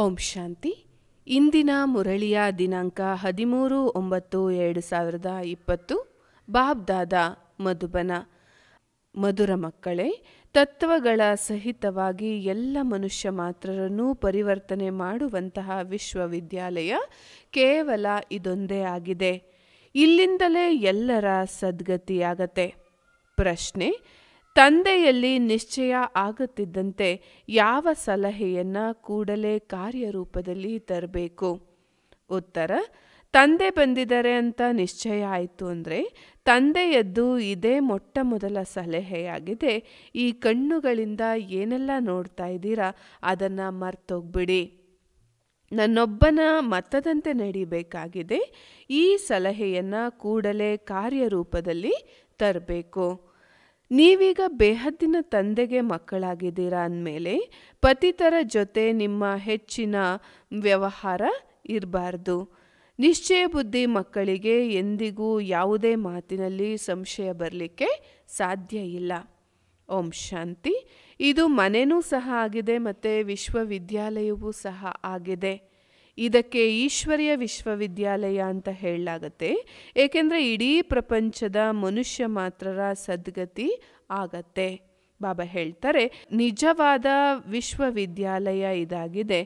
ಓಂ ಶಾಂತಿ ಇಂದಿನ ಮುರಳಿಯ ದಿನಾಂಕ ಹದಿಮೂರು ಒಂಬತ್ತು ಎರಡು ಸಾವಿರದ ಇಪ್ಪತ್ತು ಬಾಬ್ದಾದ ಮಧುಬನ ಮಧುರ ಮಕ್ಕಳೇ ತತ್ವಗಳ ಸಹಿತವಾಗಿ ಎಲ್ಲ ಮನುಷ್ಯ ಮಾತ್ರರನ್ನು ಪರಿವರ್ತನೆ ಮಾಡುವಂತಹ ವಿಶ್ವವಿದ್ಯಾಲಯ ಕೇವಲ ಇದೊಂದೇ ಆಗಿದೆ ಇಲ್ಲಿಂದಲೇ ಎಲ್ಲರ ಸದ್ಗತಿಯಾಗತ್ತೆ ಪ್ರಶ್ನೆ ತಂದೆಯಲ್ಲಿ ನಿಶ್ಚಯ ಆಗುತ್ತಿದ್ದಂತೆ ಯಾವ ಸಲಹೆಯನ್ನು ಕೂಡಲೇ ಕಾರ್ಯರೂಪದಲ್ಲಿ ತರಬೇಕು ಉತ್ತರ ತಂದೆ ಬಂದಿದ್ದಾರೆ ಅಂತ ನಿಶ್ಚಯ ಆಯಿತು ಅಂದರೆ ತಂದೆಯದ್ದು ಇದೇ ಮೊಟ್ಟ ಮೊದಲ ಸಲಹೆಯಾಗಿದೆ ಈ ಕಣ್ಣುಗಳಿಂದ ಏನೆಲ್ಲ ನೋಡ್ತಾ ಇದ್ದೀರಾ ಅದನ್ನು ಮರ್ತೋಗ್ಬಿಡಿ ನನ್ನೊಬ್ಬನ ಮತದಂತೆ ನಡೀಬೇಕಾಗಿದೆ ಈ ಸಲಹೆಯನ್ನು ಕೂಡಲೇ ಕಾರ್ಯರೂಪದಲ್ಲಿ ತರಬೇಕು ನೀವೀಗ ಬೇಹದ್ದಿನ ತಂದೆಗೆ ಮಕ್ಕಳಾಗಿದ್ದೀರಾ ಅಂದಮೇಲೆ ಪತಿತರ ಜೊತೆ ನಿಮ್ಮ ಹೆಚ್ಚಿನ ವ್ಯವಹಾರ ಇರಬಾರ್ದು ನಿಶ್ಚಯ ಬುದ್ಧಿ ಮಕ್ಕಳಿಗೆ ಎಂದಿಗೂ ಯಾವುದೇ ಮಾತಿನಲ್ಲಿ ಸಂಶಯ ಬರಲಿಕ್ಕೆ ಸಾಧ್ಯ ಇಲ್ಲ ಓಂ ಶಾಂತಿ ಇದು ಮನೆಯೂ ಸಹ ಆಗಿದೆ ಮತ್ತು ವಿಶ್ವವಿದ್ಯಾಲಯವೂ ಸಹ ಆಗಿದೆ ಇದಕ್ಕೆ ಈಶ್ವರ್ಯ ವಿಶ್ವವಿದ್ಯಾಲಯ ಅಂತ ಹೇಳಲಾಗತ್ತೆ ಏಕೆಂದರೆ ಇಡೀ ಪ್ರಪಂಚದ ಮನುಷ್ಯ ಮಾತ್ರರ ಸದ್ಗತಿ ಆಗತ್ತೆ ಬಾಬಾ ಹೇಳ್ತಾರೆ ನಿಜವಾದ ವಿಶ್ವವಿದ್ಯಾಲಯ ಇದಾಗಿದೆ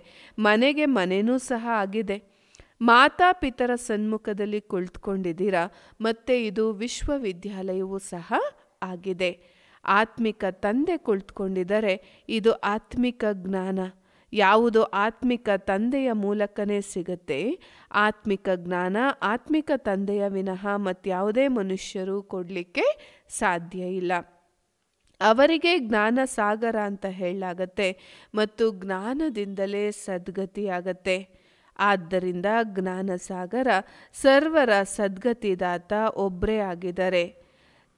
ಮನೆಗೆ ಮನೆಯೂ ಸಹ ಆಗಿದೆ ಮಾತಾಪಿತರ ಸನ್ಮುಖದಲ್ಲಿ ಕುಳಿತುಕೊಂಡಿದ್ದೀರಾ ಮತ್ತು ಇದು ವಿಶ್ವವಿದ್ಯಾಲಯವೂ ಸಹ ಆಗಿದೆ ಆತ್ಮಿಕ ತಂದೆ ಕುಳಿತುಕೊಂಡಿದ್ದರೆ ಇದು ಆತ್ಮಿಕ ಜ್ಞಾನ ಯಾವುದು ಆತ್ಮಿಕ ತಂದೆಯ ಮೂಲಕನೇ ಸಿಗುತ್ತೆ ಆತ್ಮಿಕ ಜ್ಞಾನ ಆತ್ಮಿಕ ತಂದೆಯ ವಿನಃ ಮತ್ತಾವುದೇ ಮನುಷ್ಯರು ಕೊಡಲಿಕ್ಕೆ ಸಾಧ್ಯ ಇಲ್ಲ ಅವರಿಗೆ ಜ್ಞಾನ ಸಾಗರ ಅಂತ ಹೇಳಲಾಗತ್ತೆ ಮತ್ತು ಜ್ಞಾನದಿಂದಲೇ ಸದ್ಗತಿಯಾಗತ್ತೆ ಆದ್ದರಿಂದ ಜ್ಞಾನ ಸಾಗರ ಸರ್ವರ ಸದ್ಗತಿದಾತ ಒಬ್ಬರೇ ಆಗಿದ್ದಾರೆ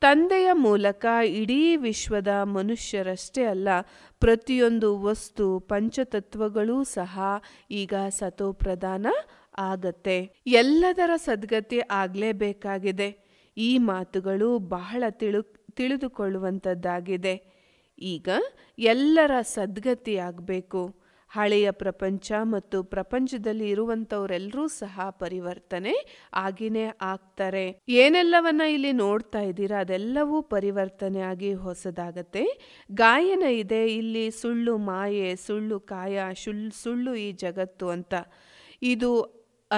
ತಂದೆಯ ಮೂಲಕ ಇಡೀ ವಿಶ್ವದ ಮನುಷ್ಯರಷ್ಟೇ ಅಲ್ಲ ಪ್ರತಿಯೊಂದು ವಸ್ತು ಪಂಚತತ್ವಗಳೂ ಸಹ ಈಗ ಸತೋಪ್ರದಾನ ಆಗತ್ತೆ ಎಲ್ಲದರ ಸದ್ಗತಿ ಆಗಲೇಬೇಕಾಗಿದೆ ಈ ಮಾತುಗಳು ಬಹಳ ತಿಳು ತಿಳಿದುಕೊಳ್ಳುವಂಥದ್ದಾಗಿದೆ ಈಗ ಎಲ್ಲರ ಸದ್ಗತಿ ಆಗಬೇಕು ಹಳೆಯ ಪ್ರಪಂಚ ಮತ್ತು ಪ್ರಪಂಚದಲ್ಲಿ ಇರುವಂತವರೆಲ್ಲರೂ ಸಹ ಪರಿವರ್ತನೆ ಆಗಿನೇ ಆಗ್ತಾರೆ ಏನೆಲ್ಲವನ್ನ ಇಲ್ಲಿ ನೋಡ್ತಾ ಇದ್ದೀರಾ ಅದೆಲ್ಲವೂ ಪರಿವರ್ತನೆ ಆಗಿ ಹೊಸದಾಗತ್ತೆ ಗಾಯನ ಇದೆ ಇಲ್ಲಿ ಸುಳ್ಳು ಮಾಯೆ ಸುಳ್ಳು ಕಾಯ ಸುಳ್ಳು ಈ ಜಗತ್ತು ಅಂತ ಇದು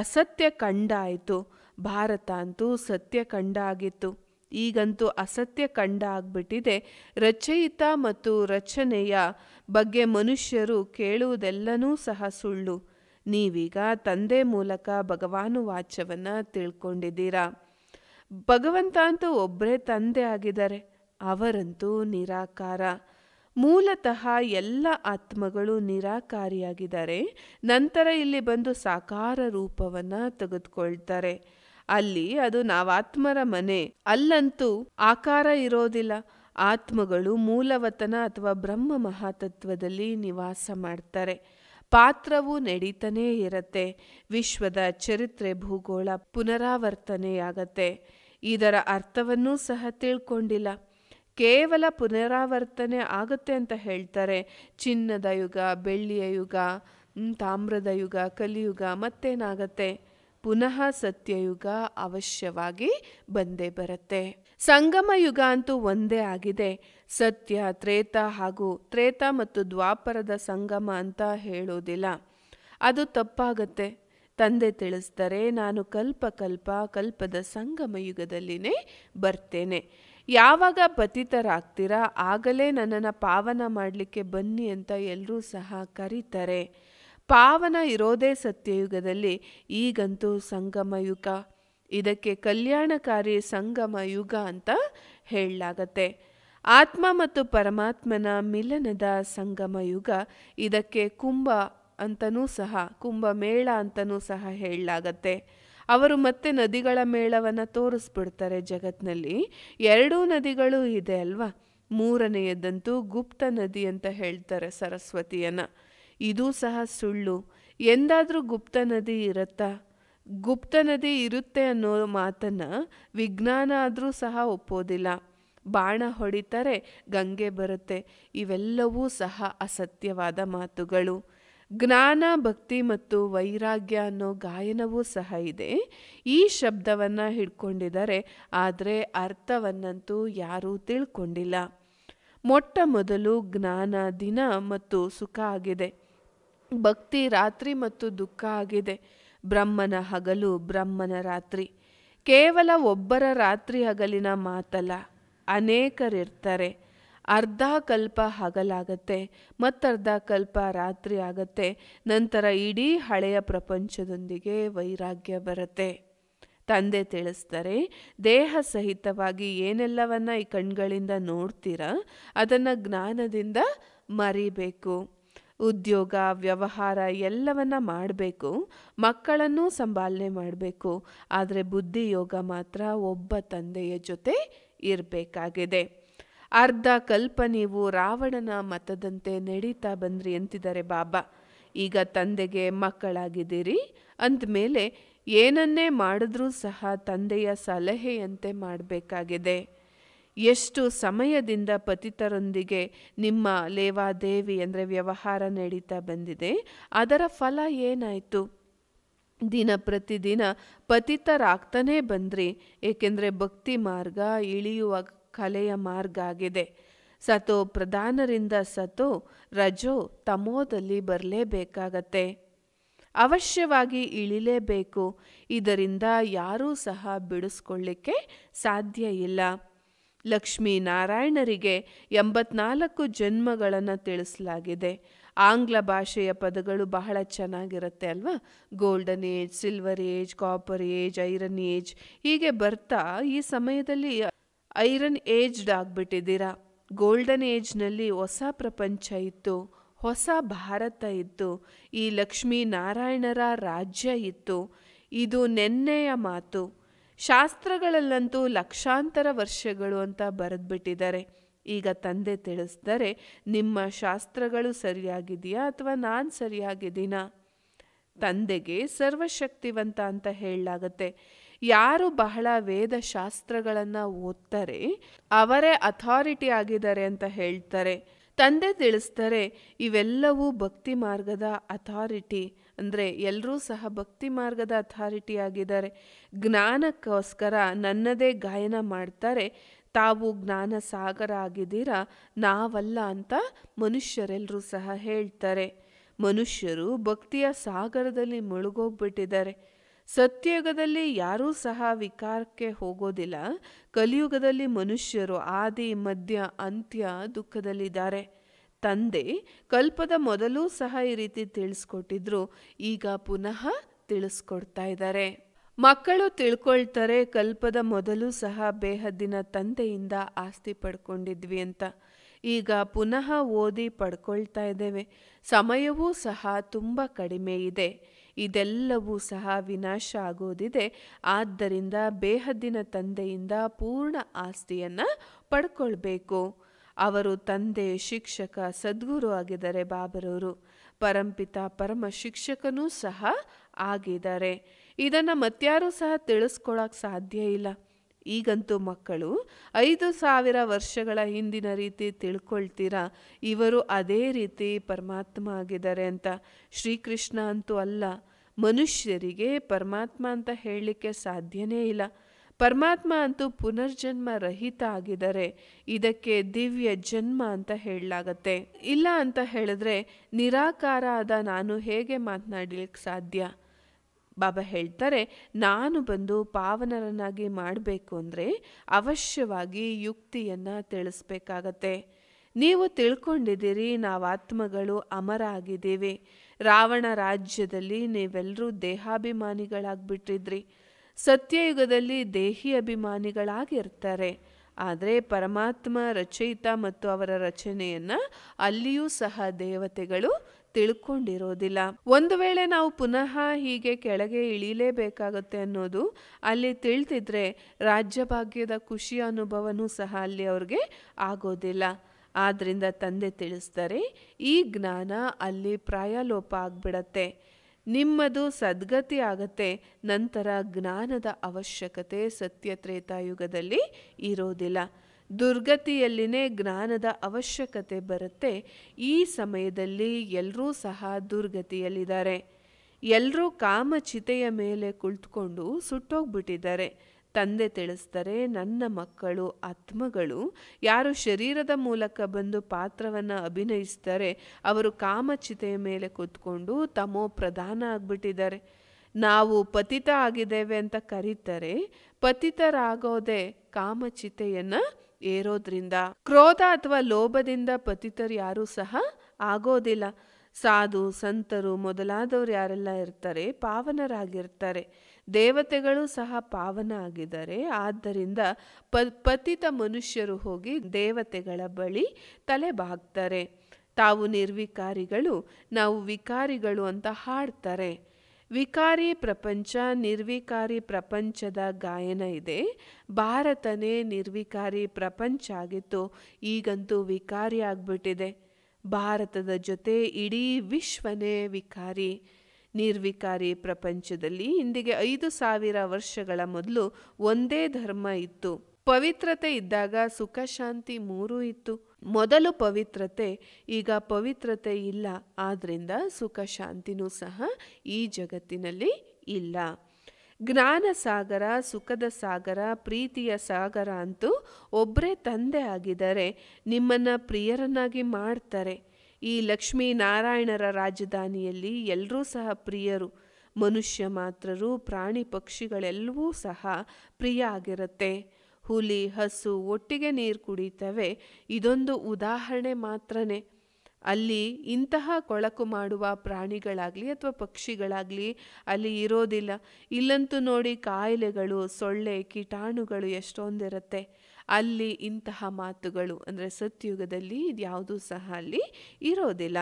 ಅಸತ್ಯ ಕಂಡ ಆಯಿತು ಭಾರತ ಅಂತೂ ಸತ್ಯ ಕಂಡ ಆಗಿತ್ತು ಈಗಂತೂ ಅಸತ್ಯ ಕಂಡ ಆಗ್ಬಿಟ್ಟಿದೆ ರಚಯಿತ ಮತ್ತು ರಚನೆಯ ಬಗ್ಗೆ ಮನುಷ್ಯರು ಕೇಳುವುದೆಲ್ಲನೂ ಸಹ ಸುಳ್ಳು ನೀವೀಗ ತಂದೆ ಮೂಲಕ ಭಗವಾನು ವಾಚವನ್ನು ತಿಳ್ಕೊಂಡಿದ್ದೀರಾ ಭಗವಂತ ಅಂತೂ ಒಬ್ಬರೇ ತಂದೆ ಆಗಿದ್ದಾರೆ ಅವರಂತೂ ನಿರಾಕಾರ ಮೂಲತಃ ಎಲ್ಲ ಆತ್ಮಗಳು ನಿರಾಕಾರಿಯಾಗಿದ್ದಾರೆ ನಂತರ ಇಲ್ಲಿ ಬಂದು ಸಾಕಾರ ರೂಪವನ್ನು ತೆಗೆದುಕೊಳ್ತಾರೆ ಅಲ್ಲಿ ಅದು ನಾವಾತ್ಮರ ಮನೆ ಅಲ್ಲಂತೂ ಆಕಾರ ಇರೋದಿಲ್ಲ ಆತ್ಮಗಳು ಮೂಲವತನ ಅಥವಾ ಬ್ರಹ್ಮ ಮಹಾತತ್ವದಲ್ಲಿ ನಿವಾಸ ಮಾಡ್ತಾರೆ ಪಾತ್ರವು ನಡೀತನೇ ಇರತ್ತೆ ವಿಶ್ವದ ಚರಿತ್ರೆ ಭೂಗೋಳ ಪುನರಾವರ್ತನೆಯಾಗತ್ತೆ ಇದರ ಅರ್ಥವನ್ನೂ ಸಹ ತಿಳ್ಕೊಂಡಿಲ್ಲ ಕೇವಲ ಪುನರಾವರ್ತನೆ ಆಗುತ್ತೆ ಅಂತ ಹೇಳ್ತಾರೆ ಚಿನ್ನದ ಯುಗ ಬೆಳ್ಳಿಯ ಯುಗ ತಾಮ್ರದ ಯುಗ ಕಲಿಯುಗ ಮತ್ತೇನಾಗತ್ತೆ ಪುನಃ ಸತ್ಯಯುಗ ಅವಶ್ಯವಾಗಿ ಬಂದೇ ಬರುತ್ತೆ ಸಂಗಮ ಯುಗ ಅಂತೂ ಒಂದೇ ಆಗಿದೆ ಸತ್ಯ ತ್ರೇತ ಹಾಗೂ ತ್ರೇತ ಮತ್ತು ದ್ವಾಪರದ ಸಂಗಮ ಅಂತ ಹೇಳೋದಿಲ್ಲ ಅದು ತಪ್ಪಾಗತ್ತೆ ತಂದೆ ತಿಳಿಸ್ತಾರೆ ನಾನು ಕಲ್ಪ ಕಲ್ಪ ಕಲ್ಪದ ಸಂಗಮ ಯುಗದಲ್ಲಿನೇ ಬರ್ತೇನೆ ಯಾವಾಗ ಪತಿತರಾಗ್ತೀರಾ ಆಗಲೇ ನನ್ನನ್ನು ಪಾವನ ಮಾಡಲಿಕ್ಕೆ ಬನ್ನಿ ಅಂತ ಎಲ್ಲರೂ ಸಹ ಕರೀತಾರೆ ಪಾವನ ಇರೋದೇ ಸತ್ಯಯುಗದಲ್ಲಿ ಈಗಂತೂ ಸಂಗಮಯುಗ ಇದಕ್ಕೆ ಕಲ್ಯಾಣಕಾರಿ ಸಂಗಮ ಯುಗ ಅಂತ ಹೇಳಲಾಗತ್ತೆ ಆತ್ಮ ಮತ್ತು ಪರಮಾತ್ಮನ ಮಿಲನದ ಸಂಗಮ ಯುಗ ಇದಕ್ಕೆ ಕುಂಭ ಅಂತನೂ ಸಹ ಕುಂಭ ಮೇಳ ಅಂತನೂ ಸಹ ಹೇಳಲಾಗತ್ತೆ ಅವರು ಮತ್ತೆ ನದಿಗಳ ಮೇಳವನ್ನು ತೋರಿಸ್ಬಿಡ್ತಾರೆ ಜಗತ್ನಲ್ಲಿ ಎರಡೂ ನದಿಗಳು ಇದೆ ಅಲ್ವಾ ಮೂರನೆಯದಂತೂ ಗುಪ್ತ ನದಿ ಅಂತ ಹೇಳ್ತಾರೆ ಸರಸ್ವತಿಯನ್ನು ಇದೂ ಸಹ ಸುಳ್ಳು ಎಂದಾದರೂ ಗುಪ್ತ ನದಿ ಇರುತ್ತಾ ಗುಪ್ತ ನದಿ ಇರುತ್ತೆ ಅನ್ನೋ ಮಾತನ್ನು ವಿಜ್ಞಾನ ಆದರೂ ಸಹ ಒಪ್ಪೋದಿಲ್ಲ ಬಾಣ ಹೊಡಿತಾರೆ ಗಂಗೆ ಬರುತ್ತೆ ಇವೆಲ್ಲವೂ ಸಹ ಅಸತ್ಯವಾದ ಮಾತುಗಳು ಜ್ಞಾನ ಭಕ್ತಿ ಮತ್ತು ವೈರಾಗ್ಯ ಅನ್ನೋ ಗಾಯನವೂ ಸಹ ಇದೆ ಈ ಶಬ್ದವನ್ನು ಹಿಡ್ಕೊಂಡಿದ್ದಾರೆ ಆದರೆ ಅರ್ಥವನ್ನಂತೂ ಯಾರೂ ತಿಳ್ಕೊಂಡಿಲ್ಲ ಮೊಟ್ಟ ಮೊದಲು ಜ್ಞಾನ ದಿನ ಮತ್ತು ಸುಖ ಆಗಿದೆ ಭಕ್ತಿ ರಾತ್ರಿ ಮತ್ತು ದುಃಖ ಆಗಿದೆ ಬ್ರಹ್ಮನ ಹಗಲು ಬ್ರಹ್ಮನ ರಾತ್ರಿ ಕೇವಲ ಒಬ್ಬರ ರಾತ್ರಿ ಹಗಲಿನ ಮಾತಲ್ಲ ಅನೇಕರಿರ್ತಾರೆ ಅರ್ಧ ಕಲ್ಪ ಹಗಲಾಗತ್ತೆ ಮತ್ತರ್ಧ ಕಲ್ಪ ರಾತ್ರಿ ಆಗತ್ತೆ ನಂತರ ಇಡೀ ಹಳೆಯ ಪ್ರಪಂಚದೊಂದಿಗೆ ವೈರಾಗ್ಯ ಬರುತ್ತೆ ತಂದೆ ತಿಳಿಸ್ತಾರೆ ದೇಹ ಸಹಿತವಾಗಿ ಏನೆಲ್ಲವನ್ನ ಈ ಕಣ್ಗಳಿಂದ ನೋಡ್ತೀರ ಅದನ್ನು ಜ್ಞಾನದಿಂದ ಮರಿಬೇಕು ಉದ್ಯೋಗ ವ್ಯವಹಾರ ಎಲ್ಲವನ್ನ ಮಾಡಬೇಕು ಮಕ್ಕಳನ್ನು ಸಂಭಾಲನೆ ಮಾಡಬೇಕು ಆದರೆ ಬುದ್ಧಿಯೋಗ ಮಾತ್ರ ಒಬ್ಬ ತಂದೆಯ ಜೊತೆ ಇರಬೇಕಾಗಿದೆ ಅರ್ಧ ಕಲ್ಪ ನೀವು ರಾವಣನ ಮತದಂತೆ ನಡೀತಾ ಬಂದ್ರಿ ಅಂತಿದ್ದಾರೆ ಬಾಬಾ ಈಗ ತಂದೆಗೆ ಮಕ್ಕಳಾಗಿದ್ದೀರಿ ಅಂದಮೇಲೆ ಏನನ್ನೇ ಮಾಡಿದ್ರೂ ಸಹ ತಂದೆಯ ಸಲಹೆಯಂತೆ ಮಾಡಬೇಕಾಗಿದೆ ಎಷ್ಟು ಸಮಯದಿಂದ ಪತಿತರೊಂದಿಗೆ ನಿಮ್ಮ ಲೇವಾದೇವಿ ಅಂದರೆ ವ್ಯವಹಾರ ನಡೀತಾ ಬಂದಿದೆ ಅದರ ಫಲ ಏನಾಯಿತು ದಿನ ಪ್ರತಿದಿನ ಪತಿತರಾಗ್ತಾನೇ ಬಂದ್ರಿ ಏಕೆಂದರೆ ಭಕ್ತಿ ಮಾರ್ಗ ಇಳಿಯುವ ಕಲೆಯ ಮಾರ್ಗ ಆಗಿದೆ ಸತೋ ಪ್ರಧಾನರಿಂದ ಸತೋ ರಜೋ ತಮೋದಲ್ಲಿ ಬರಲೇಬೇಕಾಗತ್ತೆ ಅವಶ್ಯವಾಗಿ ಇಳಿಲೇಬೇಕು ಇದರಿಂದ ಯಾರೂ ಸಹ ಬಿಡಿಸ್ಕೊಳ್ಳಿಕ್ಕೆ ಸಾಧ್ಯ ಇಲ್ಲ ಲಕ್ಷ್ಮೀನಾರಾಯಣರಿಗೆ ಎಂಬತ್ನಾಲ್ಕು ಜನ್ಮಗಳನ್ನು ತಿಳಿಸಲಾಗಿದೆ ಆಂಗ್ಲ ಭಾಷೆಯ ಪದಗಳು ಬಹಳ ಚೆನ್ನಾಗಿರುತ್ತೆ ಅಲ್ವಾ golden age silver age copper age iron age ಹೀಗೆ ಬರ್ತಾ ಈ ಸಮಯದಲ್ಲಿ ಐರನ್ ಏಜ್ಡ್ ಆಗಿಬಿಟ್ಟಿದ್ದೀರಾ ಗೋಲ್ಡನ್ ಏಜ್ನಲ್ಲಿ ಹೊಸ ಪ್ರಪಂಚ ಇತ್ತು ಹೊಸ ಭಾರತ ಇತ್ತು ಈ ಲಕ್ಷ್ಮೀನಾರಾಯಣರ ರಾಜ್ಯ ಇತ್ತು ಇದು ನೆನ್ನೆಯ ಮಾತು ಶಾಸ್ತ್ರಗಳಲ್ಲಂತೂ ಲಕ್ಷಾಂತರ ವರ್ಷಗಳು ಅಂತ ಬರೆದ್ಬಿಟ್ಟಿದ್ದಾರೆ ಈಗ ತಂದೆ ತಿಳಿಸ್ದರೆ ನಿಮ್ಮ ಶಾಸ್ತ್ರಗಳು ಸರಿಯಾಗಿದೆಯಾ ಅಥವಾ ನಾನು ಸರಿಯಾಗಿದ್ದೀನಾ ತಂದೆಗೆ ಸರ್ವಶಕ್ತಿವಂತ ಅಂತ ಹೇಳಲಾಗತ್ತೆ ಯಾರು ಬಹಳ ವೇದ ಶಾಸ್ತ್ರಗಳನ್ನು ಓದ್ತಾರೆ ಅವರೇ ಅಥಾರಿಟಿ ಆಗಿದ್ದಾರೆ ಅಂತ ಹೇಳ್ತಾರೆ ತಂದೆ ತಿಳಿಸ್ತಾರೆ ಇವೆಲ್ಲವೂ ಭಕ್ತಿ ಮಾರ್ಗದ ಅಥಾರಿಟಿ ಅಂದರೆ ಎಲ್ಲರೂ ಸಹ ಭಕ್ತಿ ಮಾರ್ಗದ ಅಥಾರಿಟಿ ಆಗಿದ್ದಾರೆ ಜ್ಞಾನಕ್ಕೋಸ್ಕರ ನನ್ನದೇ ಗಾಯನ ಮಾಡ್ತಾರೆ ತಾವು ಜ್ಞಾನ ಸಾಗರ ಆಗಿದ್ದೀರಾ ನಾವಲ್ಲ ಅಂತ ಮನುಷ್ಯರೆಲ್ಲರೂ ಸಹ ಹೇಳ್ತಾರೆ ಮನುಷ್ಯರು ಭಕ್ತಿಯ ಸಾಗರದಲ್ಲಿ ಮುಳುಗೋಗ್ಬಿಟ್ಟಿದ್ದಾರೆ ಸತ್ಯಯುಗದಲ್ಲಿ ಯಾರೂ ಸಹ ವಿಕಾರಕ್ಕೆ ಹೋಗೋದಿಲ್ಲ ಕಲಿಯುಗದಲ್ಲಿ ಮನುಷ್ಯರು ಆದಿ ಮಧ್ಯ ಅಂತ್ಯ ದುಃಖದಲ್ಲಿದ್ದಾರೆ ತಂದೆ ಕಲ್ಪದ ಮೊದಲು ಸಹ ಈ ರೀತಿ ತಿಳಿಸ್ಕೊಟ್ಟಿದ್ರು ಈಗ ಪುನಃ ತಿಳಿಸ್ಕೊಡ್ತಾ ಇದ್ದಾರೆ ಮಕ್ಕಳು ತಿಳ್ಕೊಳ್ತಾರೆ ಕಲ್ಪದ ಮೊದಲು ಸಹ ಬೇಹದ್ದಿನ ತಂದೆಯಿಂದ ಆಸ್ತಿ ಪಡ್ಕೊಂಡಿದ್ವಿ ಅಂತ ಈಗ ಪುನಃ ಓದಿ ಪಡ್ಕೊಳ್ತಾ ಇದ್ದೇವೆ ಸಮಯವೂ ಸಹ ತುಂಬ ಕಡಿಮೆ ಇದೆ ಇದೆಲ್ಲವೂ ಸಹ ವಿನಾಶ ಆಗೋದಿದೆ ಆದ್ದರಿಂದ ಬೇಹದ್ದಿನ ತಂದೆಯಿಂದ ಪೂರ್ಣ ಆಸ್ತಿಯನ್ನು ಪಡ್ಕೊಳ್ಬೇಕು ಅವರು ತಂದೆ ಶಿಕ್ಷಕ ಸದ್ಗುರು ಆಗಿದ್ದಾರೆ ಬಾಬರವರು ಪರಂಪಿತ ಪರಮ ಶಿಕ್ಷಕನೂ ಸಹ ಆಗಿದ್ದಾರೆ ಇದನ್ನು ಮತ್ಯಾರೂ ಸಹ ತಿಳಿಸ್ಕೊಳಕ್ಕೆ ಸಾಧ್ಯ ಇಲ್ಲ ಈಗಂತೂ ಮಕ್ಕಳು ಐದು ಸಾವಿರ ವರ್ಷಗಳ ಹಿಂದಿನ ರೀತಿ ತಿಳ್ಕೊಳ್ತೀರಾ ಇವರು ಅದೇ ರೀತಿ ಪರಮಾತ್ಮ ಆಗಿದ್ದಾರೆ ಅಂತ ಶ್ರೀಕೃಷ್ಣ ಅಂತೂ ಅಲ್ಲ ಮನುಷ್ಯರಿಗೆ ಪರಮಾತ್ಮ ಅಂತ ಹೇಳಲಿಕ್ಕೆ ಸಾಧ್ಯನೇ ಇಲ್ಲ ಪರಮಾತ್ಮ ಅಂತೂ ಪುನರ್ಜನ್ಮ ರಹಿತ ಆಗಿದರೆ ಇದಕ್ಕೆ ದಿವ್ಯ ಜನ್ಮ ಅಂತ ಹೇಳಲಾಗತ್ತೆ ಇಲ್ಲ ಅಂತ ಹೇಳಿದ್ರೆ ನಿರಾಕಾರ ಆದ ನಾನು ಹೇಗೆ ಮಾತನಾಡಲಿಕ್ಕೆ ಸಾಧ್ಯ ಬಾಬಾ ಹೇಳ್ತಾರೆ ನಾನು ಬಂದು ಪಾವನರನ್ನಾಗಿ ಮಾಡಬೇಕು ಅಂದರೆ ಅವಶ್ಯವಾಗಿ ಯುಕ್ತಿಯನ್ನು ತಿಳಿಸ್ಬೇಕಾಗತ್ತೆ ನೀವು ತಿಳ್ಕೊಂಡಿದ್ದೀರಿ ನಾವು ಆತ್ಮಗಳು ಅಮರ ಆಗಿದ್ದೀವಿ ರಾವಣ ರಾಜ್ಯದಲ್ಲಿ ನೀವೆಲ್ಲರೂ ದೇಹಾಭಿಮಾನಿಗಳಾಗ್ಬಿಟ್ಟಿದ್ರಿ ಸತ್ಯಯುಗದಲ್ಲಿ ದೇಹಿ ಅಭಿಮಾನಿಗಳಾಗಿರ್ತಾರೆ ಆದರೆ ಪರಮಾತ್ಮ ರಚಯಿತ ಮತ್ತು ಅವರ ರಚನೆಯನ್ನು ಅಲ್ಲಿಯೂ ಸಹ ದೇವತೆಗಳು ತಿಳ್ಕೊಂಡಿರೋದಿಲ್ಲ ಒಂದು ವೇಳೆ ನಾವು ಪುನಃ ಹೀಗೆ ಕೆಳಗೆ ಇಳಿಲೇಬೇಕಾಗುತ್ತೆ ಅನ್ನೋದು ಅಲ್ಲಿ ತಿಳಿದಿದ್ರೆ ರಾಜ್ಯಭಾಗ್ಯದ ಖುಷಿ ಅನುಭವನೂ ಸಹ ಅಲ್ಲಿ ಅವ್ರಿಗೆ ಆಗೋದಿಲ್ಲ ಆದ್ದರಿಂದ ತಂದೆ ತಿಳಿಸ್ತಾರೆ ಈ ಜ್ಞಾನ ಅಲ್ಲಿ ಪ್ರಾಯಲೋಪ ಆಗ್ಬಿಡತ್ತೆ ನಿಮ್ಮದು ಸದ್ಗತಿ ಆಗತ್ತೆ ನಂತರ ಜ್ಞಾನದ ಅವಶ್ಯಕತೆ ಸತ್ಯ ಇರೋದಿಲ್ಲ ದುರ್ಗತಿಯಲ್ಲಿನೇ ಜ್ಞಾನದ ಅವಶ್ಯಕತೆ ಬರುತ್ತೆ ಈ ಸಮಯದಲ್ಲಿ ಎಲ್ಲರೂ ಸಹ ದುರ್ಗತಿಯಲ್ಲಿದ್ದಾರೆ ಎಲ್ಲರೂ ಕಾಮಚಿತೆಯ ಮೇಲೆ ಕುಳಿತುಕೊಂಡು ಸುಟ್ಟೋಗ್ಬಿಟ್ಟಿದ್ದಾರೆ ತಂದೆ ತಿಳಿಸ್ತಾರೆ ನನ್ನ ಮಕ್ಕಳು ಆತ್ಮಗಳು ಯಾರು ಶರೀರದ ಮೂಲಕ ಬಂದು ಪಾತ್ರವನ್ನು ಅಭಿನಯಿಸ್ತಾರೆ ಅವರು ಕಾಮಚಿತೆಯ ಮೇಲೆ ಕೂತ್ಕೊಂಡು ತಮೋ ಪ್ರಧಾನ ಆಗ್ಬಿಟ್ಟಿದ್ದಾರೆ ನಾವು ಪತಿತ ಆಗಿದ್ದೇವೆ ಅಂತ ಕರೀತಾರೆ ಪತಿತರಾಗೋದೆ ಕಾಮಚಿತೆಯನ್ನ ಏರೋದ್ರಿಂದ ಕ್ರೋಧ ಅಥವಾ ಲೋಭದಿಂದ ಪತಿತರು ಯಾರು ಸಹ ಆಗೋದಿಲ್ಲ ಸಾಧು ಸಂತರು ಮೊದಲಾದವರು ಯಾರೆಲ್ಲ ಇರ್ತಾರೆ ಪಾವನರಾಗಿರ್ತಾರೆ ದೇವತೆಗಳು ಸಹ ಪಾವನ ಆಗಿದ್ದಾರೆ ಆದ್ದರಿಂದ ಪ ಪತಿತ ಮನುಷ್ಯರು ಹೋಗಿ ದೇವತೆಗಳ ಬಳಿ ಬಾಗ್ತಾರೆ ತಾವು ನಿರ್ವಿಕಾರಿಗಳು ನಾವು ವಿಕಾರಿಗಳು ಅಂತ ಹಾಡ್ತಾರೆ ವಿಕಾರಿ ಪ್ರಪಂಚ ನಿರ್ವಿಕಾರಿ ಪ್ರಪಂಚದ ಗಾಯನ ಇದೆ ಭಾರತನೇ ನಿರ್ವಿಕಾರಿ ಪ್ರಪಂಚ ಆಗಿತ್ತು ಈಗಂತೂ ವಿಕಾರಿ ಆಗಿಬಿಟ್ಟಿದೆ ಭಾರತದ ಜೊತೆ ಇಡೀ ವಿಶ್ವನೇ ವಿಕಾರಿ ನಿರ್ವಿಕಾರಿ ಪ್ರಪಂಚದಲ್ಲಿ ಇಂದಿಗೆ ಐದು ಸಾವಿರ ವರ್ಷಗಳ ಮೊದಲು ಒಂದೇ ಧರ್ಮ ಇತ್ತು ಪವಿತ್ರತೆ ಇದ್ದಾಗ ಸುಖ ಶಾಂತಿ ಮೂರೂ ಇತ್ತು ಮೊದಲು ಪವಿತ್ರತೆ ಈಗ ಪವಿತ್ರತೆ ಇಲ್ಲ ಆದ್ದರಿಂದ ಸುಖ ಶಾಂತಿನೂ ಸಹ ಈ ಜಗತ್ತಿನಲ್ಲಿ ಇಲ್ಲ ಜ್ಞಾನ ಸಾಗರ ಸುಖದ ಸಾಗರ ಪ್ರೀತಿಯ ಸಾಗರ ಅಂತೂ ಒಬ್ಬರೇ ತಂದೆ ಆಗಿದ್ದಾರೆ ನಿಮ್ಮನ್ನು ಪ್ರಿಯರನ್ನಾಗಿ ಮಾಡ್ತಾರೆ ಈ ಲಕ್ಷ್ಮೀನಾರಾಯಣರ ರಾಜಧಾನಿಯಲ್ಲಿ ಎಲ್ಲರೂ ಸಹ ಪ್ರಿಯರು ಮನುಷ್ಯ ಮಾತ್ರರು ಪ್ರಾಣಿ ಪಕ್ಷಿಗಳೆಲ್ಲವೂ ಸಹ ಪ್ರಿಯ ಆಗಿರುತ್ತೆ ಹುಲಿ ಹಸು ಒಟ್ಟಿಗೆ ನೀರು ಕುಡಿತವೆ ಇದೊಂದು ಉದಾಹರಣೆ ಮಾತ್ರನೇ ಅಲ್ಲಿ ಇಂತಹ ಕೊಳಕು ಮಾಡುವ ಪ್ರಾಣಿಗಳಾಗಲಿ ಅಥವಾ ಪಕ್ಷಿಗಳಾಗಲಿ ಅಲ್ಲಿ ಇರೋದಿಲ್ಲ ಇಲ್ಲಂತೂ ನೋಡಿ ಕಾಯಿಲೆಗಳು ಸೊಳ್ಳೆ ಕೀಟಾಣುಗಳು ಎಷ್ಟೊಂದಿರುತ್ತೆ ಅಲ್ಲಿ ಇಂತಹ ಮಾತುಗಳು ಅಂದರೆ ಸತ್ಯುಗದಲ್ಲಿ ಇದ್ಯಾವುದೂ ಸಹ ಅಲ್ಲಿ ಇರೋದಿಲ್ಲ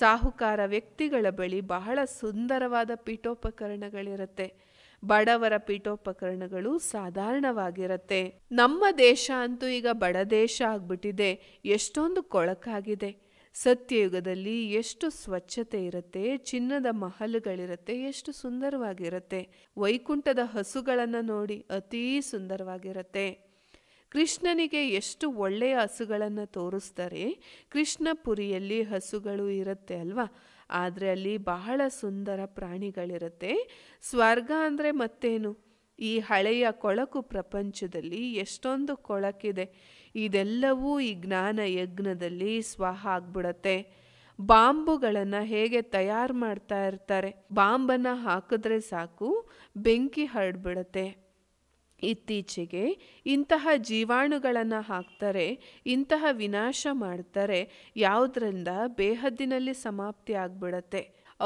ಸಾಹುಕಾರ ವ್ಯಕ್ತಿಗಳ ಬಳಿ ಬಹಳ ಸುಂದರವಾದ ಪೀಠೋಪಕರಣಗಳಿರುತ್ತೆ ಬಡವರ ಪೀಠೋಪಕರಣಗಳು ಸಾಧಾರಣವಾಗಿರುತ್ತೆ ನಮ್ಮ ದೇಶ ಅಂತೂ ಈಗ ಬಡ ದೇಶ ಆಗ್ಬಿಟ್ಟಿದೆ ಎಷ್ಟೊಂದು ಕೊಳಕಾಗಿದೆ ಸತ್ಯಯುಗದಲ್ಲಿ ಎಷ್ಟು ಸ್ವಚ್ಛತೆ ಇರುತ್ತೆ ಚಿನ್ನದ ಮಹಲುಗಳಿರುತ್ತೆ ಎಷ್ಟು ಸುಂದರವಾಗಿರುತ್ತೆ ವೈಕುಂಠದ ಹಸುಗಳನ್ನು ನೋಡಿ ಅತೀ ಸುಂದರವಾಗಿರುತ್ತೆ ಕೃಷ್ಣನಿಗೆ ಎಷ್ಟು ಒಳ್ಳೆಯ ಹಸುಗಳನ್ನು ತೋರಿಸ್ತಾರೆ ಕೃಷ್ಣಪುರಿಯಲ್ಲಿ ಹಸುಗಳು ಇರುತ್ತೆ ಅಲ್ವಾ ಆದರೆ ಅಲ್ಲಿ ಬಹಳ ಸುಂದರ ಪ್ರಾಣಿಗಳಿರುತ್ತೆ ಸ್ವರ್ಗ ಅಂದರೆ ಮತ್ತೇನು ಈ ಹಳೆಯ ಕೊಳಕು ಪ್ರಪಂಚದಲ್ಲಿ ಎಷ್ಟೊಂದು ಕೊಳಕಿದೆ ಇದೆಲ್ಲವೂ ಈ ಜ್ಞಾನ ಯಜ್ಞದಲ್ಲಿ ಸ್ವಾಹ ಆಗ್ಬಿಡತ್ತೆ ಬಾಂಬುಗಳನ್ನು ಹೇಗೆ ತಯಾರು ಮಾಡ್ತಾ ಇರ್ತಾರೆ ಬಾಂಬನ್ನು ಹಾಕಿದ್ರೆ ಸಾಕು ಬೆಂಕಿ ಹರಡ್ಬಿಡತ್ತೆ ಇತ್ತೀಚೆಗೆ ಇಂತಹ ಜೀವಾಣುಗಳನ್ನು ಹಾಕ್ತಾರೆ ಇಂತಹ ವಿನಾಶ ಮಾಡ್ತಾರೆ ಯಾವುದರಿಂದ ಬೇಹದ್ದಿನಲ್ಲಿ ಸಮಾಪ್ತಿ ಆಗ್ಬಿಡತ್ತೆ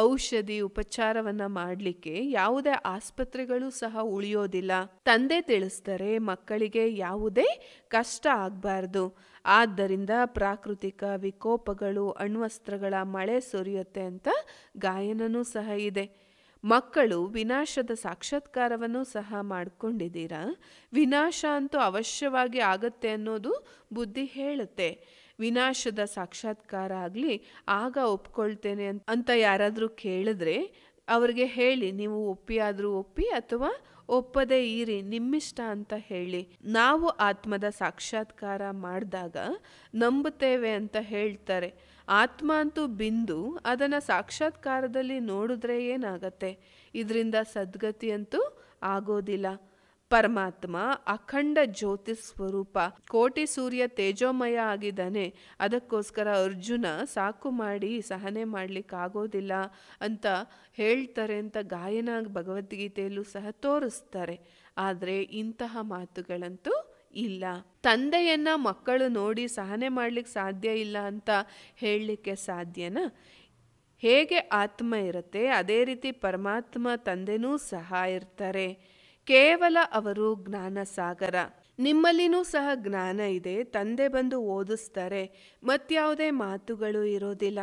ಔಷಧಿ ಉಪಚಾರವನ್ನ ಮಾಡಲಿಕ್ಕೆ ಯಾವುದೇ ಆಸ್ಪತ್ರೆಗಳು ಸಹ ಉಳಿಯೋದಿಲ್ಲ ತಂದೆ ತಿಳಿಸ್ತಾರೆ ಮಕ್ಕಳಿಗೆ ಯಾವುದೇ ಕಷ್ಟ ಆಗಬಾರ್ದು ಆದ್ದರಿಂದ ಪ್ರಾಕೃತಿಕ ವಿಕೋಪಗಳು ಅಣ್ವಸ್ತ್ರಗಳ ಮಳೆ ಸುರಿಯುತ್ತೆ ಅಂತ ಗಾಯನನೂ ಸಹ ಇದೆ ಮಕ್ಕಳು ವಿನಾಶದ ಸಾಕ್ಷಾತ್ಕಾರವನ್ನು ಸಹ ಮಾಡಿಕೊಂಡಿದ್ದೀರಾ ವಿನಾಶ ಅಂತೂ ಅವಶ್ಯವಾಗಿ ಆಗತ್ತೆ ಅನ್ನೋದು ಬುದ್ಧಿ ಹೇಳುತ್ತೆ ವಿನಾಶದ ಸಾಕ್ಷಾತ್ಕಾರ ಆಗಲಿ ಆಗ ಒಪ್ಕೊಳ್ತೇನೆ ಅಂತ ಯಾರಾದರೂ ಕೇಳಿದ್ರೆ ಅವರಿಗೆ ಹೇಳಿ ನೀವು ಒಪ್ಪಿ ಆದರೂ ಒಪ್ಪಿ ಅಥವಾ ಒಪ್ಪದೇ ಇರಿ ನಿಮ್ಮಿಷ್ಟ ಅಂತ ಹೇಳಿ ನಾವು ಆತ್ಮದ ಸಾಕ್ಷಾತ್ಕಾರ ಮಾಡಿದಾಗ ನಂಬುತ್ತೇವೆ ಅಂತ ಹೇಳ್ತಾರೆ ಆತ್ಮ ಅಂತೂ ಬಿಂದು ಅದನ್ನು ಸಾಕ್ಷಾತ್ಕಾರದಲ್ಲಿ ನೋಡಿದ್ರೆ ಏನಾಗತ್ತೆ ಇದರಿಂದ ಸದ್ಗತಿಯಂತೂ ಆಗೋದಿಲ್ಲ ಪರಮಾತ್ಮ ಅಖಂಡ ಜ್ಯೋತಿ ಸ್ವರೂಪ ಕೋಟಿ ಸೂರ್ಯ ತೇಜೋಮಯ ಆಗಿದ್ದಾನೆ ಅದಕ್ಕೋಸ್ಕರ ಅರ್ಜುನ ಸಾಕು ಮಾಡಿ ಸಹನೆ ಮಾಡಲಿಕ್ಕಾಗೋದಿಲ್ಲ ಅಂತ ಹೇಳ್ತಾರೆ ಅಂತ ಗಾಯನ ಭಗವದ್ಗೀತೆಯಲ್ಲೂ ಸಹ ತೋರಿಸ್ತಾರೆ ಆದರೆ ಇಂತಹ ಮಾತುಗಳಂತೂ ಇಲ್ಲ ತಂದೆಯನ್ನು ಮಕ್ಕಳು ನೋಡಿ ಸಹನೆ ಮಾಡಲಿಕ್ಕೆ ಸಾಧ್ಯ ಇಲ್ಲ ಅಂತ ಹೇಳಲಿಕ್ಕೆ ಸಾಧ್ಯನಾ ಹೇಗೆ ಆತ್ಮ ಇರುತ್ತೆ ಅದೇ ರೀತಿ ಪರಮಾತ್ಮ ತಂದೆನೂ ಸಹ ಇರ್ತಾರೆ ಕೇವಲ ಅವರು ಜ್ಞಾನ ಸಾಗರ ನಿಮ್ಮಲ್ಲಿನೂ ಸಹ ಜ್ಞಾನ ಇದೆ ತಂದೆ ಬಂದು ಓದಿಸ್ತಾರೆ ಮತ್ಯಾವುದೇ ಮಾತುಗಳು ಇರೋದಿಲ್ಲ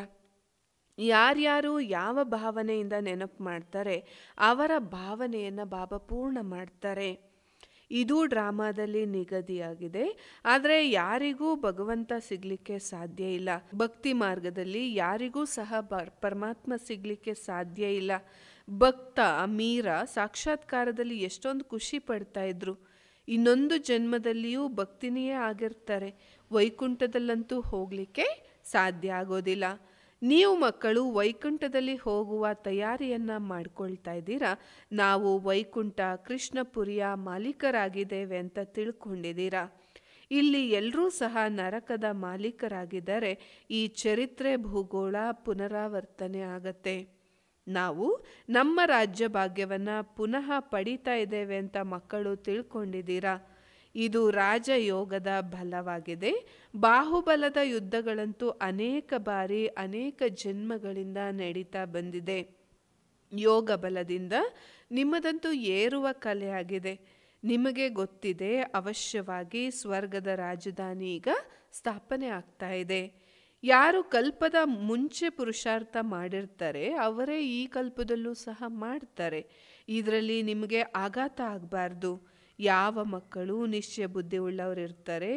ಯಾರ್ಯಾರು ಯಾವ ಭಾವನೆಯಿಂದ ನೆನಪು ಮಾಡ್ತಾರೆ ಅವರ ಭಾವನೆಯನ್ನು ಬಾಬಾ ಪೂರ್ಣ ಮಾಡ್ತಾರೆ ಇದು ಡ್ರಾಮಾದಲ್ಲಿ ನಿಗದಿಯಾಗಿದೆ ಆದರೆ ಯಾರಿಗೂ ಭಗವಂತ ಸಿಗಲಿಕ್ಕೆ ಸಾಧ್ಯ ಇಲ್ಲ ಭಕ್ತಿ ಮಾರ್ಗದಲ್ಲಿ ಯಾರಿಗೂ ಸಹ ಪರಮಾತ್ಮ ಸಿಗಲಿಕ್ಕೆ ಸಾಧ್ಯ ಇಲ್ಲ ಭಕ್ತ ಮೀರಾ ಸಾಕ್ಷಾತ್ಕಾರದಲ್ಲಿ ಎಷ್ಟೊಂದು ಖುಷಿ ಪಡ್ತಾ ಇದ್ರು ಇನ್ನೊಂದು ಜನ್ಮದಲ್ಲಿಯೂ ಭಕ್ತಿನಿಯೇ ಆಗಿರ್ತಾರೆ ವೈಕುಂಠದಲ್ಲಂತೂ ಹೋಗಲಿಕ್ಕೆ ಸಾಧ್ಯ ಆಗೋದಿಲ್ಲ ನೀವು ಮಕ್ಕಳು ವೈಕುಂಠದಲ್ಲಿ ಹೋಗುವ ತಯಾರಿಯನ್ನು ಮಾಡ್ಕೊಳ್ತಾ ಇದ್ದೀರಾ ನಾವು ವೈಕುಂಠ ಕೃಷ್ಣಪುರಿಯ ಮಾಲೀಕರಾಗಿದ್ದೇವೆ ಅಂತ ತಿಳ್ಕೊಂಡಿದ್ದೀರಾ ಇಲ್ಲಿ ಎಲ್ಲರೂ ಸಹ ನರಕದ ಮಾಲೀಕರಾಗಿದ್ದರೆ ಈ ಚರಿತ್ರೆ ಭೂಗೋಳ ಪುನರಾವರ್ತನೆ ಆಗತ್ತೆ ನಾವು ನಮ್ಮ ರಾಜ್ಯ ಭಾಗ್ಯವನ್ನು ಪುನಃ ಪಡೀತಾ ಇದ್ದೇವೆ ಅಂತ ಮಕ್ಕಳು ತಿಳ್ಕೊಂಡಿದ್ದೀರಾ ಇದು ರಾಜಯೋಗದ ಬಲವಾಗಿದೆ ಬಾಹುಬಲದ ಯುದ್ಧಗಳಂತೂ ಅನೇಕ ಬಾರಿ ಅನೇಕ ಜನ್ಮಗಳಿಂದ ನಡೀತಾ ಬಂದಿದೆ ಯೋಗ ಬಲದಿಂದ ನಿಮ್ಮದಂತೂ ಏರುವ ಕಲೆಯಾಗಿದೆ ನಿಮಗೆ ಗೊತ್ತಿದೆ ಅವಶ್ಯವಾಗಿ ಸ್ವರ್ಗದ ರಾಜಧಾನಿ ಈಗ ಸ್ಥಾಪನೆ ಆಗ್ತಾ ಇದೆ ಯಾರು ಕಲ್ಪದ ಮುಂಚೆ ಪುರುಷಾರ್ಥ ಮಾಡಿರ್ತಾರೆ ಅವರೇ ಈ ಕಲ್ಪದಲ್ಲೂ ಸಹ ಮಾಡ್ತಾರೆ ಇದರಲ್ಲಿ ನಿಮಗೆ ಆಘಾತ ಆಗಬಾರ್ದು ಯಾವ ಮಕ್ಕಳು ನಿಶ್ಚಯ ಬುದ್ಧಿ ಉಳ್ಳವರಿರ್ತಾರೆ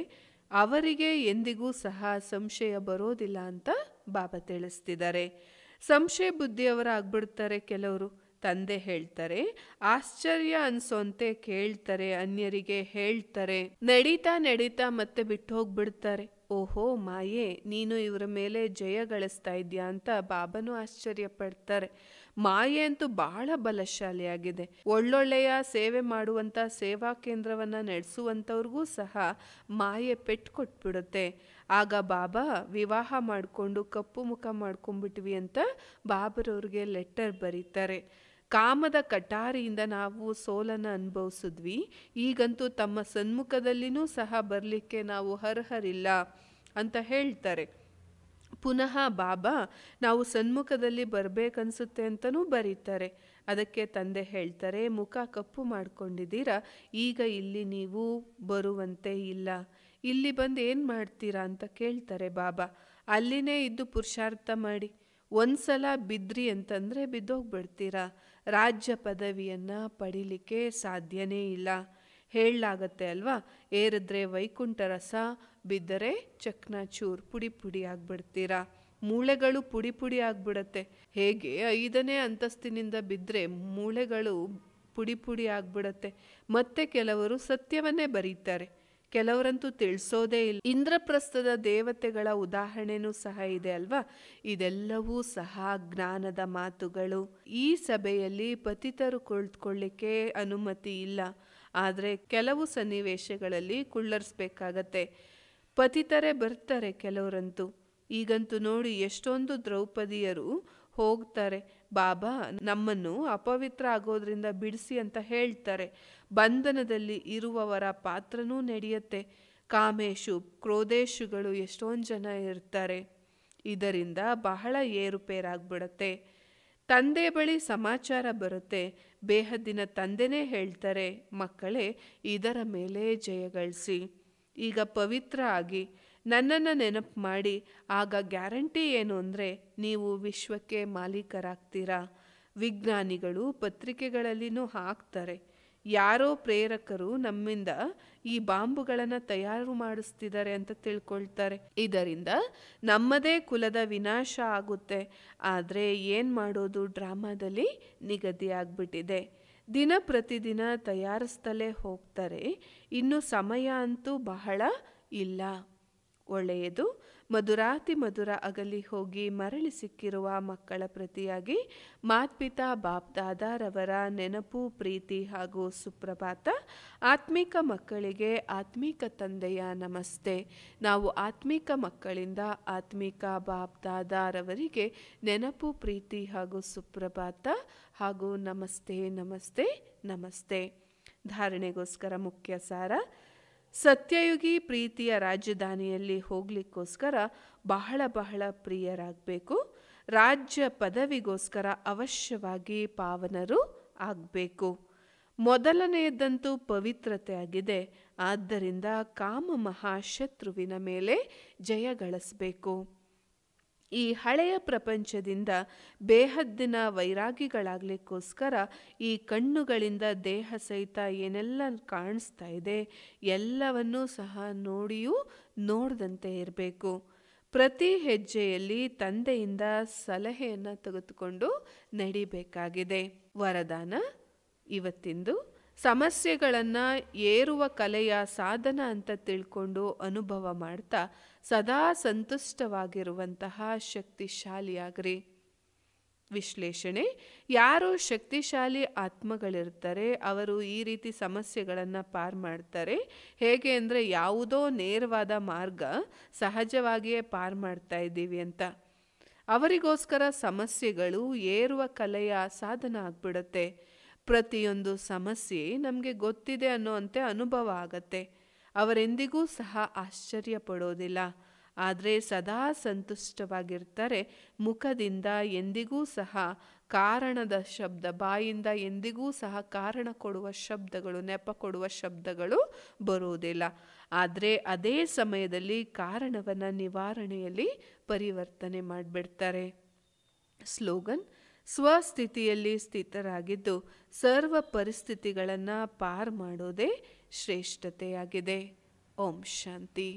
ಅವರಿಗೆ ಎಂದಿಗೂ ಸಹ ಸಂಶಯ ಬರೋದಿಲ್ಲ ಅಂತ ಬಾಬಾ ತಿಳಿಸ್ತಿದ್ದಾರೆ ಸಂಶಯ ಬುದ್ಧಿಯವರು ಆಗ್ಬಿಡ್ತಾರೆ ಕೆಲವರು ತಂದೆ ಹೇಳ್ತಾರೆ ಆಶ್ಚರ್ಯ ಅನ್ಸೋಂತೆ ಕೇಳ್ತಾರೆ ಅನ್ಯರಿಗೆ ಹೇಳ್ತಾರೆ ನಡೀತಾ ನಡೀತಾ ಮತ್ತೆ ಬಿಟ್ಟು ಹೋಗ್ಬಿಡ್ತಾರೆ ಓಹೋ ಮಾಯೆ ನೀನು ಇವರ ಮೇಲೆ ಜಯ ಗಳಿಸ್ತಾ ಇದೆಯಾ ಅಂತ ಬಾಬನು ಆಶ್ಚರ್ಯ ಪಡ್ತಾರೆ ಮಾಯೆ ಅಂತೂ ಬಹಳ ಬಲಶಾಲಿಯಾಗಿದೆ ಒಳ್ಳೊಳ್ಳೆಯ ಸೇವೆ ಮಾಡುವಂಥ ಸೇವಾ ಕೇಂದ್ರವನ್ನು ನಡೆಸುವಂಥವ್ರಿಗೂ ಸಹ ಮಾಯೆ ಪೆಟ್ಟು ಕೊಟ್ಬಿಡುತ್ತೆ ಆಗ ಬಾಬಾ ವಿವಾಹ ಮಾಡಿಕೊಂಡು ಕಪ್ಪು ಮುಖ ಮಾಡ್ಕೊಂಡ್ಬಿಟ್ವಿ ಅಂತ ಬಾಬರವ್ರಿಗೆ ಲೆಟರ್ ಬರೀತಾರೆ ಕಾಮದ ಕಟಾರಿಯಿಂದ ನಾವು ಸೋಲನ್ನು ಅನುಭವಿಸಿದ್ವಿ ಈಗಂತೂ ತಮ್ಮ ಸನ್ಮುಖದಲ್ಲಿನೂ ಸಹ ಬರಲಿಕ್ಕೆ ನಾವು ಅರ್ಹರಿಲ್ಲ ಅಂತ ಹೇಳ್ತಾರೆ ಪುನಃ ಬಾಬಾ ನಾವು ಸನ್ಮುಖದಲ್ಲಿ ಬರಬೇಕನ್ಸುತ್ತೆ ಅಂತಲೂ ಬರೀತಾರೆ ಅದಕ್ಕೆ ತಂದೆ ಹೇಳ್ತಾರೆ ಮುಖ ಕಪ್ಪು ಮಾಡ್ಕೊಂಡಿದ್ದೀರಾ ಈಗ ಇಲ್ಲಿ ನೀವು ಬರುವಂತೆ ಇಲ್ಲ ಇಲ್ಲಿ ಬಂದು ಏನು ಮಾಡ್ತೀರಾ ಅಂತ ಕೇಳ್ತಾರೆ ಬಾಬಾ ಅಲ್ಲಿನೇ ಇದ್ದು ಪುರುಷಾರ್ಥ ಮಾಡಿ ಸಲ ಬಿದ್ರಿ ಅಂತಂದರೆ ಬಿದ್ದೋಗ್ಬಿಡ್ತೀರಾ ರಾಜ್ಯ ಪದವಿಯನ್ನು ಪಡೀಲಿಕ್ಕೆ ಸಾಧ್ಯನೇ ಇಲ್ಲ ಹೇಳಲಾಗತ್ತೆ ಅಲ್ವಾ ಏರಿದ್ರೆ ವೈಕುಂಠ ರಸ ಬಿದ್ದರೆ ಚಕ್ನಾಚೂರ್ ಪುಡಿ ಪುಡಿ ಆಗ್ಬಿಡ್ತೀರಾ ಮೂಳೆಗಳು ಪುಡಿ ಪುಡಿ ಆಗ್ಬಿಡತ್ತೆ ಹೇಗೆ ಐದನೇ ಅಂತಸ್ತಿನಿಂದ ಬಿದ್ದರೆ ಮೂಳೆಗಳು ಪುಡಿ ಪುಡಿ ಆಗ್ಬಿಡತ್ತೆ ಮತ್ತೆ ಕೆಲವರು ಸತ್ಯವನ್ನೇ ಬರೀತಾರೆ ಕೆಲವರಂತೂ ತಿಳಿಸೋದೇ ಇಲ್ಲ ಇಂದ್ರಪ್ರಸ್ಥದ ದೇವತೆಗಳ ಉದಾಹರಣೆನೂ ಸಹ ಇದೆ ಅಲ್ವಾ ಇದೆಲ್ಲವೂ ಸಹ ಜ್ಞಾನದ ಮಾತುಗಳು ಈ ಸಭೆಯಲ್ಲಿ ಪತಿತರು ಕುಳಿತುಕೊಳ್ಳಿಕ್ಕೆ ಅನುಮತಿ ಇಲ್ಲ ಆದರೆ ಕೆಲವು ಸನ್ನಿವೇಶಗಳಲ್ಲಿ ಕುಳ್ಳರ್ಸ್ಬೇಕಾಗತ್ತೆ ಪತಿತರೆ ಬರ್ತಾರೆ ಕೆಲವರಂತೂ ಈಗಂತೂ ನೋಡಿ ಎಷ್ಟೊಂದು ದ್ರೌಪದಿಯರು ಹೋಗ್ತಾರೆ ಬಾಬಾ ನಮ್ಮನ್ನು ಅಪವಿತ್ರ ಆಗೋದ್ರಿಂದ ಬಿಡಿಸಿ ಅಂತ ಹೇಳ್ತಾರೆ ಬಂಧನದಲ್ಲಿ ಇರುವವರ ಪಾತ್ರನೂ ನಡೆಯುತ್ತೆ ಕಾಮೇಶು ಕ್ರೋಧೇಶುಗಳು ಎಷ್ಟೊಂದು ಜನ ಇರ್ತಾರೆ ಇದರಿಂದ ಬಹಳ ಏರುಪೇರಾಗ್ಬಿಡತ್ತೆ ತಂದೆ ಬಳಿ ಸಮಾಚಾರ ಬರುತ್ತೆ ಬೇಹದ್ದಿನ ತಂದೆನೇ ಹೇಳ್ತಾರೆ ಮಕ್ಕಳೇ ಇದರ ಮೇಲೆ ಜಯಗಳಿಸಿ ಈಗ ಪವಿತ್ರ ಆಗಿ ನನ್ನನ್ನು ನೆನಪು ಮಾಡಿ ಆಗ ಗ್ಯಾರಂಟಿ ಏನು ಅಂದರೆ ನೀವು ವಿಶ್ವಕ್ಕೆ ಮಾಲೀಕರಾಗ್ತೀರಾ ವಿಜ್ಞಾನಿಗಳು ಪತ್ರಿಕೆಗಳಲ್ಲಿನೂ ಹಾಕ್ತಾರೆ ಯಾರೋ ಪ್ರೇರಕರು ನಮ್ಮಿಂದ ಈ ಬಾಂಬುಗಳನ್ನು ತಯಾರು ಮಾಡಿಸ್ತಿದ್ದಾರೆ ಅಂತ ತಿಳ್ಕೊಳ್ತಾರೆ ಇದರಿಂದ ನಮ್ಮದೇ ಕುಲದ ವಿನಾಶ ಆಗುತ್ತೆ ಆದರೆ ಏನು ಮಾಡೋದು ಡ್ರಾಮಾದಲ್ಲಿ ನಿಗದಿಯಾಗ್ಬಿಟ್ಟಿದೆ ದಿನ ಪ್ರತಿದಿನ ತಯಾರಿಸ್ತಲೇ ಹೋಗ್ತಾರೆ ಇನ್ನು ಸಮಯ ಅಂತೂ ಬಹಳ ಇಲ್ಲ ಒಳ್ಳೆಯದು ಮಧುರಾತಿ ಮಧುರ ಅಗಲಿ ಹೋಗಿ ಮರಳಿ ಸಿಕ್ಕಿರುವ ಮಕ್ಕಳ ಪ್ರತಿಯಾಗಿ ಮಾತ್ಪಿತಾ ಬಾಪ್ ದಾದಾರವರ ನೆನಪು ಪ್ರೀತಿ ಹಾಗೂ ಸುಪ್ರಭಾತ ಆತ್ಮಿಕ ಮಕ್ಕಳಿಗೆ ಆತ್ಮಿಕ ತಂದೆಯ ನಮಸ್ತೆ ನಾವು ಆತ್ಮಿಕ ಮಕ್ಕಳಿಂದ ಆತ್ಮೀಕ ಬಾಪ್ ದಾದಾರವರಿಗೆ ನೆನಪು ಪ್ರೀತಿ ಹಾಗೂ ಸುಪ್ರಭಾತ ಹಾಗೂ ನಮಸ್ತೆ ನಮಸ್ತೆ ನಮಸ್ತೆ ಧಾರಣೆಗೋಸ್ಕರ ಮುಖ್ಯ ಸಾರ ಸತ್ಯಯುಗಿ ಪ್ರೀತಿಯ ರಾಜಧಾನಿಯಲ್ಲಿ ಹೋಗ್ಲಿಕ್ಕೋಸ್ಕರ ಬಹಳ ಬಹಳ ಪ್ರಿಯರಾಗಬೇಕು ರಾಜ್ಯ ಪದವಿಗೋಸ್ಕರ ಅವಶ್ಯವಾಗಿ ಪಾವನರು ಆಗಬೇಕು ಮೊದಲನೆಯದ್ದಂತೂ ಪವಿತ್ರತೆ ಆಗಿದೆ ಆದ್ದರಿಂದ ಕಾಮ ಮಹಾಶತ್ರುವಿನ ಮೇಲೆ ಜಯ ಈ ಹಳೆಯ ಪ್ರಪಂಚದಿಂದ ಬೇಹದ್ದಿನ ವೈರಾಗಿಗಳಾಗಲಿಕ್ಕೋಸ್ಕರ ಈ ಕಣ್ಣುಗಳಿಂದ ದೇಹ ಸಹಿತ ಏನೆಲ್ಲ ಕಾಣಿಸ್ತಾ ಇದೆ ಎಲ್ಲವನ್ನೂ ಸಹ ನೋಡಿಯೂ ನೋಡ್ದಂತೆ ಇರಬೇಕು ಪ್ರತಿ ಹೆಜ್ಜೆಯಲ್ಲಿ ತಂದೆಯಿಂದ ಸಲಹೆಯನ್ನು ತೆಗೆದುಕೊಂಡು ನಡಿಬೇಕಾಗಿದೆ ವರದಾನ ಇವತ್ತಿಂದು ಸಮಸ್ಯೆಗಳನ್ನು ಏರುವ ಕಲೆಯ ಸಾಧನ ಅಂತ ತಿಳ್ಕೊಂಡು ಅನುಭವ ಮಾಡ್ತಾ ಸದಾ ಸಂತುಷ್ಟವಾಗಿರುವಂತಹ ಶಕ್ತಿಶಾಲಿಯಾಗ್ರಿ ವಿಶ್ಲೇಷಣೆ ಯಾರು ಶಕ್ತಿಶಾಲಿ ಆತ್ಮಗಳಿರ್ತಾರೆ ಅವರು ಈ ರೀತಿ ಸಮಸ್ಯೆಗಳನ್ನು ಪಾರ್ ಮಾಡ್ತಾರೆ ಹೇಗೆ ಅಂದರೆ ಯಾವುದೋ ನೇರವಾದ ಮಾರ್ಗ ಸಹಜವಾಗಿಯೇ ಪಾರ್ ಮಾಡ್ತಾ ಇದ್ದೀವಿ ಅಂತ ಅವರಿಗೋಸ್ಕರ ಸಮಸ್ಯೆಗಳು ಏರುವ ಕಲೆಯ ಸಾಧನ ಆಗ್ಬಿಡುತ್ತೆ ಪ್ರತಿಯೊಂದು ಸಮಸ್ಯೆ ನಮಗೆ ಗೊತ್ತಿದೆ ಅನ್ನೋವಂತೆ ಅನುಭವ ಆಗತ್ತೆ ಅವರೆಂದಿಗೂ ಸಹ ಆಶ್ಚರ್ಯ ಪಡೋದಿಲ್ಲ ಆದರೆ ಸದಾ ಸಂತುಷ್ಟವಾಗಿರ್ತಾರೆ ಮುಖದಿಂದ ಎಂದಿಗೂ ಸಹ ಕಾರಣದ ಶಬ್ದ ಬಾಯಿಂದ ಎಂದಿಗೂ ಸಹ ಕಾರಣ ಕೊಡುವ ಶಬ್ದಗಳು ನೆಪ ಕೊಡುವ ಶಬ್ದಗಳು ಬರುವುದಿಲ್ಲ ಆದರೆ ಅದೇ ಸಮಯದಲ್ಲಿ ಕಾರಣವನ್ನು ನಿವಾರಣೆಯಲ್ಲಿ ಪರಿವರ್ತನೆ ಮಾಡಿಬಿಡ್ತಾರೆ ಸ್ಲೋಗನ್ ಸ್ವಸ್ಥಿತಿಯಲ್ಲಿ ಸ್ಥಿತರಾಗಿದ್ದು ಸರ್ವ ಪರಿಸ್ಥಿತಿಗಳನ್ನು ಪಾರ್ ಮಾಡೋದೇ ಶ್ರೇಷ್ಠತೆಯಾಗಿದೆ ಓಂ ಶಾಂತಿ